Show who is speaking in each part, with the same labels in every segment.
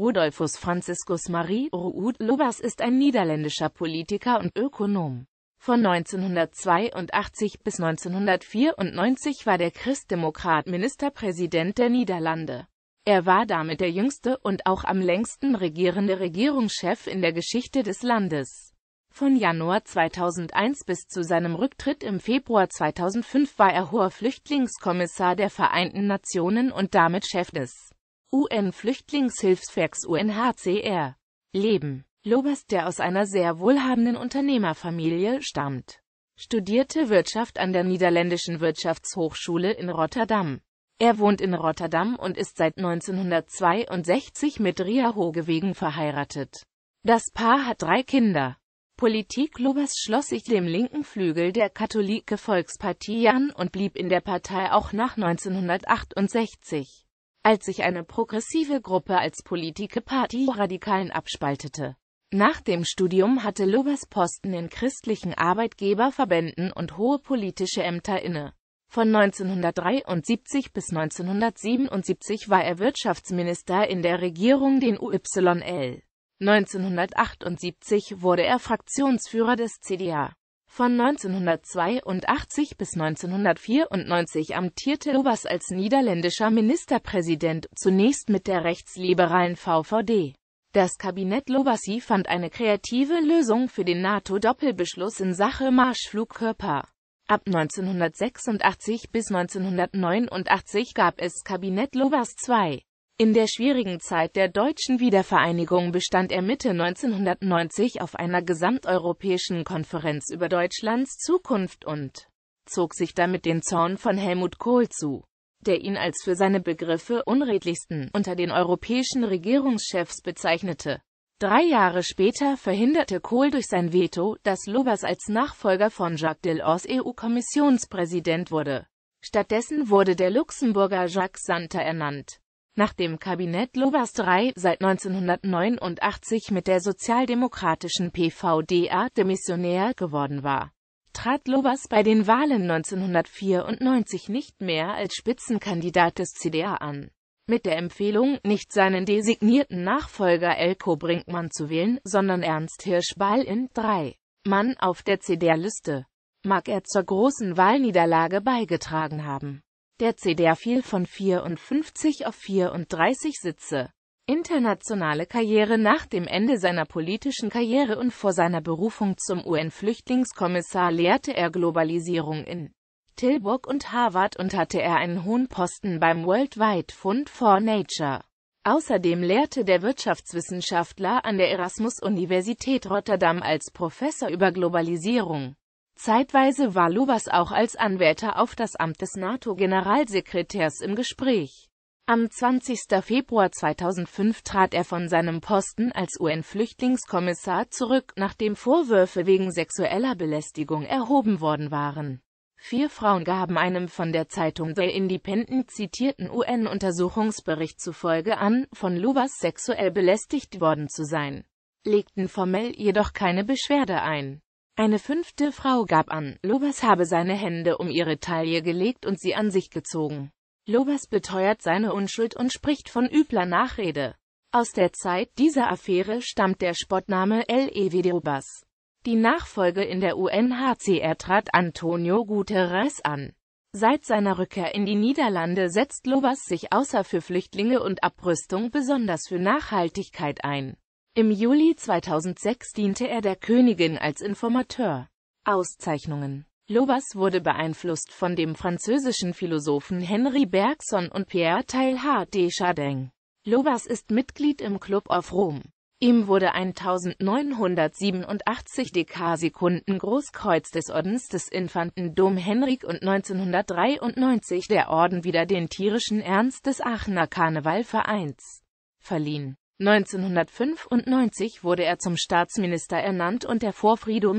Speaker 1: Rudolfus Franziskus Marie Ruud Lubbers ist ein niederländischer Politiker und Ökonom. Von 1982 bis 1994 war der Christdemokrat Ministerpräsident der Niederlande. Er war damit der jüngste und auch am längsten regierende Regierungschef in der Geschichte des Landes. Von Januar 2001 bis zu seinem Rücktritt im Februar 2005 war er hoher Flüchtlingskommissar der Vereinten Nationen und damit Chef des UN-Flüchtlingshilfswerks UNHCR. Leben Lobers, der aus einer sehr wohlhabenden Unternehmerfamilie stammt, studierte Wirtschaft an der Niederländischen Wirtschaftshochschule in Rotterdam. Er wohnt in Rotterdam und ist seit 1962 mit Ria Hogewegen verheiratet. Das Paar hat drei Kinder. Politik Lobers schloss sich dem linken Flügel der Katholike Volkspartie an und blieb in der Partei auch nach 1968 als sich eine progressive Gruppe als Politike Party Radikalen abspaltete. Nach dem Studium hatte Lubbers Posten in christlichen Arbeitgeberverbänden und hohe politische Ämter inne. Von 1973 bis 1977 war er Wirtschaftsminister in der Regierung den UYL. 1978 wurde er Fraktionsführer des CDA. Von 1982 bis 1994 amtierte Lubbers als niederländischer Ministerpräsident, zunächst mit der rechtsliberalen VVD. Das Kabinett Lobassi fand eine kreative Lösung für den NATO-Doppelbeschluss in Sache Marschflugkörper. Ab 1986 bis 1989 gab es Kabinett Lobas II. In der schwierigen Zeit der deutschen Wiedervereinigung bestand er Mitte 1990 auf einer gesamteuropäischen Konferenz über Deutschlands Zukunft und zog sich damit den Zorn von Helmut Kohl zu, der ihn als für seine Begriffe unredlichsten unter den europäischen Regierungschefs bezeichnete. Drei Jahre später verhinderte Kohl durch sein Veto, dass Lobas als Nachfolger von Jacques Delors EU-Kommissionspräsident wurde. Stattdessen wurde der Luxemburger Jacques Santer ernannt. Nachdem Kabinett Lobers III seit 1989 mit der sozialdemokratischen PvdA demissionär geworden war, trat Lobers bei den Wahlen 1994 nicht mehr als Spitzenkandidat des CDA an. Mit der Empfehlung, nicht seinen designierten Nachfolger Elko Brinkmann zu wählen, sondern Ernst Hirschball in 3 Mann auf der CDA-Liste, mag er zur großen Wahlniederlage beigetragen haben. Der CDR fiel von 54 auf 34 Sitze. Internationale Karriere Nach dem Ende seiner politischen Karriere und vor seiner Berufung zum UN-Flüchtlingskommissar lehrte er Globalisierung in Tilburg und Harvard und hatte er einen hohen Posten beim Worldwide Fund for Nature. Außerdem lehrte der Wirtschaftswissenschaftler an der Erasmus-Universität Rotterdam als Professor über Globalisierung. Zeitweise war Luwas auch als Anwärter auf das Amt des NATO-Generalsekretärs im Gespräch. Am 20. Februar 2005 trat er von seinem Posten als UN-Flüchtlingskommissar zurück, nachdem Vorwürfe wegen sexueller Belästigung erhoben worden waren. Vier Frauen gaben einem von der Zeitung The Independent zitierten UN-Untersuchungsbericht zufolge an, von Luwas sexuell belästigt worden zu sein, legten formell jedoch keine Beschwerde ein. Eine fünfte Frau gab an, Lobas habe seine Hände um ihre Taille gelegt und sie an sich gezogen. Lobas beteuert seine Unschuld und spricht von übler Nachrede. Aus der Zeit dieser Affäre stammt der Spottname El Lobas. Die Nachfolge in der UNHCR trat Antonio Guterres an. Seit seiner Rückkehr in die Niederlande setzt Lobas sich außer für Flüchtlinge und Abrüstung besonders für Nachhaltigkeit ein. Im Juli 2006 diente er der Königin als Informateur. Auszeichnungen Lobas wurde beeinflusst von dem französischen Philosophen Henri Bergson und Pierre Teilhard de Chardin. Lobas ist Mitglied im Club of Rome. Ihm wurde ein 1987 Dekarsekunden Großkreuz des Ordens des Infanten Dom Henrik und 1993 der Orden wieder den tierischen Ernst des Aachener Karnevalvereins verliehen. 1995 wurde er zum Staatsminister ernannt und der Four Special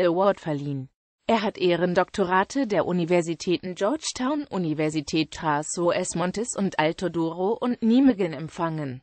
Speaker 1: Award verliehen. Er hat Ehrendoktorate der Universitäten Georgetown, Universität trás Esmontes und Alto Douro und Nijmegen empfangen